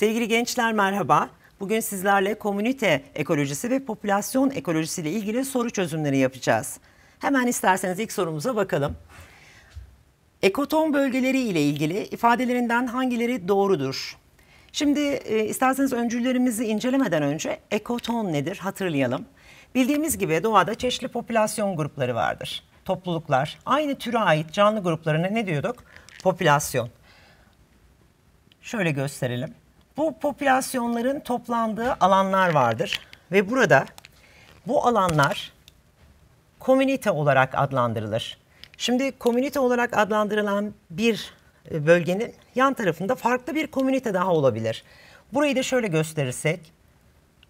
Sevgili gençler merhaba. Bugün sizlerle komünite ekolojisi ve popülasyon ekolojisi ile ilgili soru çözümleri yapacağız. Hemen isterseniz ilk sorumuza bakalım. Ekoton bölgeleri ile ilgili ifadelerinden hangileri doğrudur? Şimdi e, isterseniz öncüllerimizi incelemeden önce ekoton nedir hatırlayalım. Bildiğimiz gibi doğada çeşitli popülasyon grupları vardır. Topluluklar, aynı türe ait canlı gruplarına ne diyorduk? Popülasyon. Şöyle gösterelim bu popülasyonların toplandığı alanlar vardır ve burada bu alanlar komünite olarak adlandırılır. Şimdi komünite olarak adlandırılan bir e, bölgenin yan tarafında farklı bir komünite daha olabilir. Burayı da şöyle gösterirsek,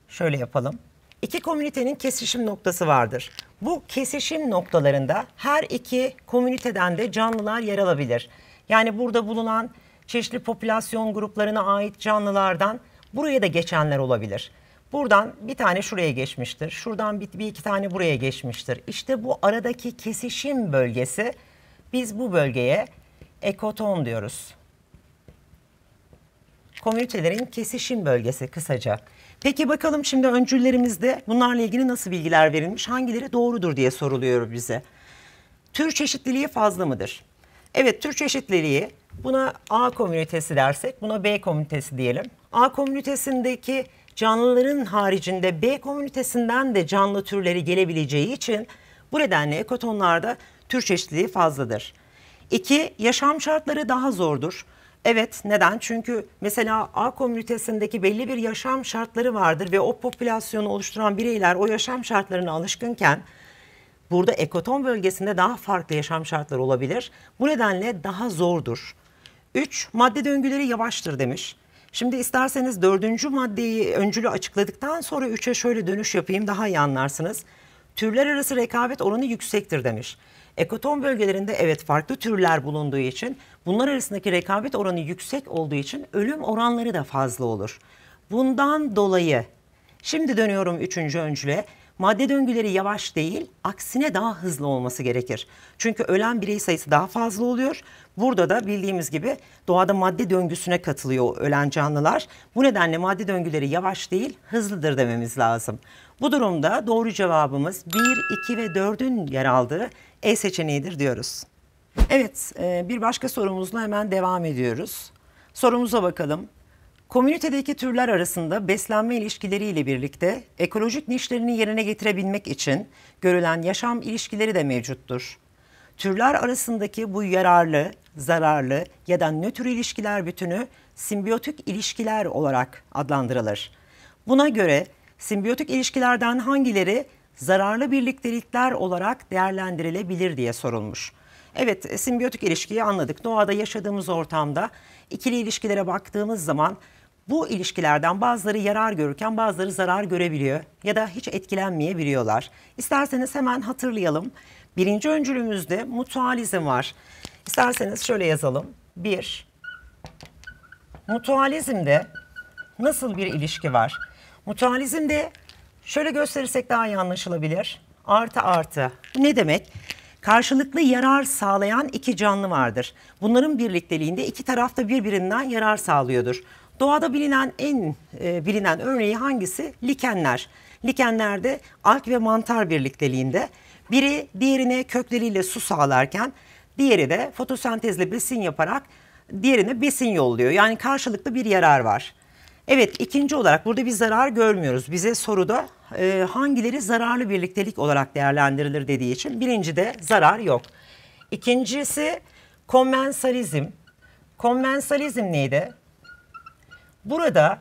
şöyle yapalım. İki komünitenin kesişim noktası vardır. Bu kesişim noktalarında her iki komüniteden de canlılar yer alabilir. Yani burada bulunan çeşitli popülasyon gruplarına ait canlılardan buraya da geçenler olabilir. Buradan bir tane şuraya geçmiştir. Şuradan bir, bir iki tane buraya geçmiştir. İşte bu aradaki kesişim bölgesi biz bu bölgeye ekoton diyoruz. Komünitelerin kesişim bölgesi kısaca. Peki bakalım şimdi öncüllerimizde bunlarla ilgili nasıl bilgiler verilmiş, hangileri doğrudur diye soruluyor bize. Tür çeşitliliği fazla mıdır? Evet tür çeşitliliği Buna A komünitesi dersek, buna B komünitesi diyelim. A komünitesindeki canlıların haricinde B komünitesinden de canlı türleri gelebileceği için bu nedenle ekotonlarda tür çeşitliliği fazladır. İki, yaşam şartları daha zordur. Evet, neden? Çünkü mesela A komünitesindeki belli bir yaşam şartları vardır ve o popülasyonu oluşturan bireyler o yaşam şartlarına alışkınken burada ekoton bölgesinde daha farklı yaşam şartları olabilir. Bu nedenle daha zordur. 3. Madde döngüleri yavaştır demiş. Şimdi isterseniz dördüncü maddeyi öncülü açıkladıktan sonra üçe şöyle dönüş yapayım daha iyi anlarsınız. Türler arası rekabet oranı yüksektir demiş. Ekoton bölgelerinde evet farklı türler bulunduğu için bunlar arasındaki rekabet oranı yüksek olduğu için ölüm oranları da fazla olur. Bundan dolayı şimdi dönüyorum üçüncü öncüle madde döngüleri yavaş değil, aksine daha hızlı olması gerekir. Çünkü ölen birey sayısı daha fazla oluyor. Burada da bildiğimiz gibi doğada madde döngüsüne katılıyor ölen canlılar. Bu nedenle madde döngüleri yavaş değil, hızlıdır dememiz lazım. Bu durumda doğru cevabımız 1, 2 ve 4'ün yer aldığı E seçeneğidir diyoruz. Evet, e, bir başka sorumuzla hemen devam ediyoruz. Sorumuza bakalım. Komünitedeki türler arasında beslenme ilişkileriyle birlikte ekolojik nişlerini yerine getirebilmek için görülen yaşam ilişkileri de mevcuttur. Türler arasındaki bu yararlı, zararlı ya da nötr ilişkiler bütünü simbiyotik ilişkiler olarak adlandırılır. Buna göre simbiyotik ilişkilerden hangileri zararlı birliktelikler olarak değerlendirilebilir diye sorulmuş. Evet, simbiyotik ilişkiyi anladık. Doğada yaşadığımız ortamda ikili ilişkilere baktığımız zaman bu ilişkilerden bazıları yarar görürken bazıları zarar görebiliyor ya da hiç etkilenmeyebiliyorlar. İsterseniz hemen hatırlayalım. Birinci öncülümüzde mutualizm var. İsterseniz şöyle yazalım. Bir, mutualizmde nasıl bir ilişki var? Mutualizmde şöyle gösterirsek daha iyi anlaşılabilir. Artı artı. ne demek? Karşılıklı yarar sağlayan iki canlı vardır. Bunların birlikteliğinde iki taraf da birbirinden yarar sağlıyordur. Doğada bilinen en e, bilinen örneği hangisi? Likenler. Likenlerde alk ve mantar birlikteliğinde biri diğerine kökleriyle su sağlarken diğeri de fotosentezle besin yaparak diğerine besin yolluyor. Yani karşılıklı bir yarar var. Evet ikinci olarak burada bir zarar görmüyoruz. Bize soruda e, hangileri zararlı birliktelik olarak değerlendirilir dediği için birinci de zarar yok. İkincisi konvensalizm. Konvensalizm neydi? Burada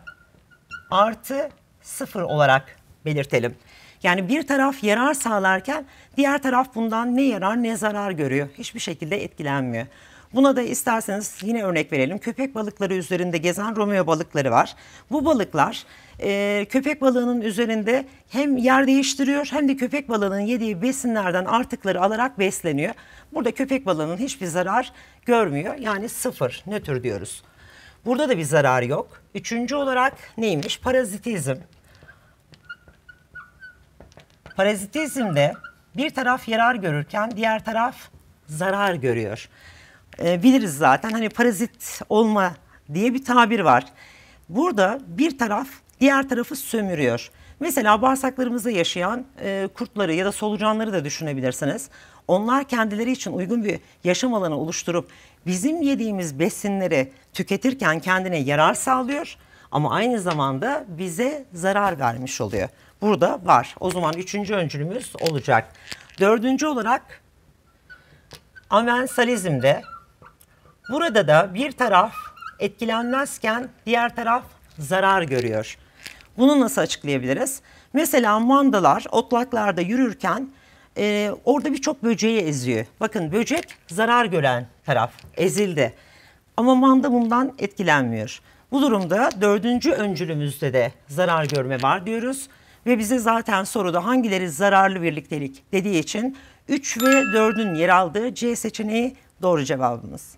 artı sıfır olarak belirtelim. Yani bir taraf yarar sağlarken diğer taraf bundan ne yarar ne zarar görüyor. Hiçbir şekilde etkilenmiyor. Buna da isterseniz yine örnek verelim. Köpek balıkları üzerinde gezen Romeo balıkları var. Bu balıklar e, köpek balığının üzerinde hem yer değiştiriyor hem de köpek balığının yediği besinlerden artıkları alarak besleniyor. Burada köpek balığının hiçbir zarar görmüyor. Yani sıfır nötr diyoruz. Burada da bir zarar yok. Üçüncü olarak neymiş? Parazitizm. Parazitizmde bir taraf yarar görürken diğer taraf zarar görüyor. E, biliriz zaten hani parazit olma diye bir tabir var. Burada bir taraf diğer tarafı sömürüyor. Mesela bağırsaklarımızda yaşayan e, kurtları ya da solucanları da düşünebilirsiniz. Onlar kendileri için uygun bir yaşam alanı oluşturup bizim yediğimiz besinleri tüketirken kendine yarar sağlıyor ama aynı zamanda bize zarar vermiş oluyor. Burada var. O zaman üçüncü öncülümüz olacak. Dördüncü olarak amensalizmde burada da bir taraf etkilenmezken diğer taraf zarar görüyor. Bunu nasıl açıklayabiliriz? Mesela mandalar otlaklarda yürürken e, orada birçok böceği eziyor. Bakın böcek zarar gören taraf ezildi. Ama manda bundan etkilenmiyor. Bu durumda dördüncü öncülümüzde de zarar görme var diyoruz. Ve bize zaten soruda hangileri zararlı birliktelik dediği için 3 ve 4'ün yer aldığı C seçeneği doğru cevabımız.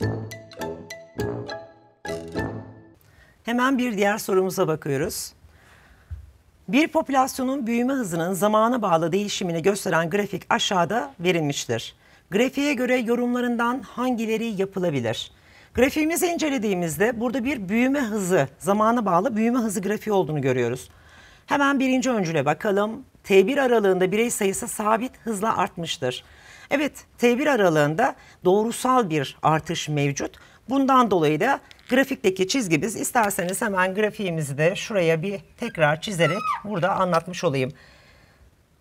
Müzik Hemen bir diğer sorumuza bakıyoruz. Bir popülasyonun büyüme hızının zamana bağlı değişimini gösteren grafik aşağıda verilmiştir. Grafiğe göre yorumlarından hangileri yapılabilir? Grafiğimizi incelediğimizde burada bir büyüme hızı, zamana bağlı büyüme hızı grafiği olduğunu görüyoruz. Hemen birinci öncüle bakalım. T1 aralığında birey sayısı sabit hızla artmıştır. Evet T1 aralığında doğrusal bir artış mevcut. Bundan dolayı da grafikteki çizgimiz isterseniz hemen grafiğimizi de şuraya bir tekrar çizerek burada anlatmış olayım.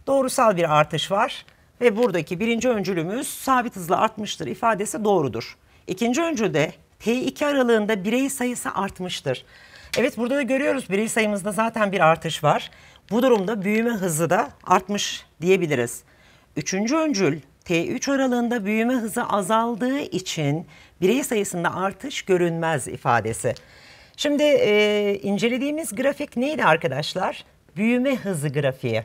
Doğrusal bir artış var ve buradaki birinci öncülümüz sabit hızla artmıştır ifadesi doğrudur. İkinci öncülde T2 aralığında birey sayısı artmıştır. Evet burada da görüyoruz birey sayımızda zaten bir artış var. Bu durumda büyüme hızı da artmış diyebiliriz. Üçüncü öncül T3 aralığında büyüme hızı azaldığı için birey sayısında artış görünmez ifadesi. Şimdi e, incelediğimiz grafik neydi arkadaşlar? Büyüme hızı grafiği.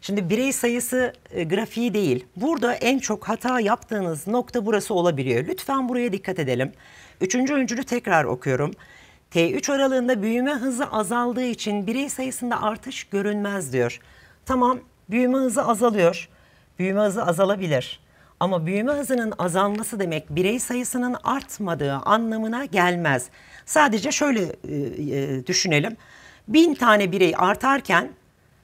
Şimdi birey sayısı e, grafiği değil. Burada en çok hata yaptığınız nokta burası olabiliyor. Lütfen buraya dikkat edelim. Üçüncü öncülü tekrar okuyorum. T3 aralığında büyüme hızı azaldığı için birey sayısında artış görünmez diyor. Tamam büyüme hızı azalıyor. Büyüme hızı azalabilir. Ama büyüme hızının azalması demek birey sayısının artmadığı anlamına gelmez. Sadece şöyle e, e, düşünelim. Bin tane birey artarken,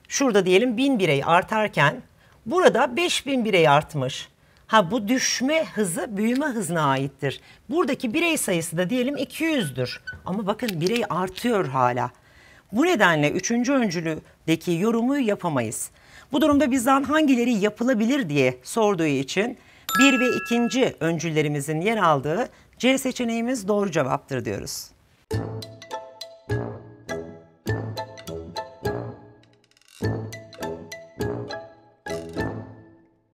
şurada diyelim bin birey artarken, burada beş bin birey artmış. Ha bu düşme hızı büyüme hızına aittir. Buradaki birey sayısı da diyelim 200'dür. Ama bakın birey artıyor hala. Bu nedenle üçüncü öncülüdeki yorumu yapamayız. Bu durumda bizden hangileri yapılabilir diye sorduğu için bir ve ikinci öncüllerimizin yer aldığı C seçeneğimiz doğru cevaptır diyoruz.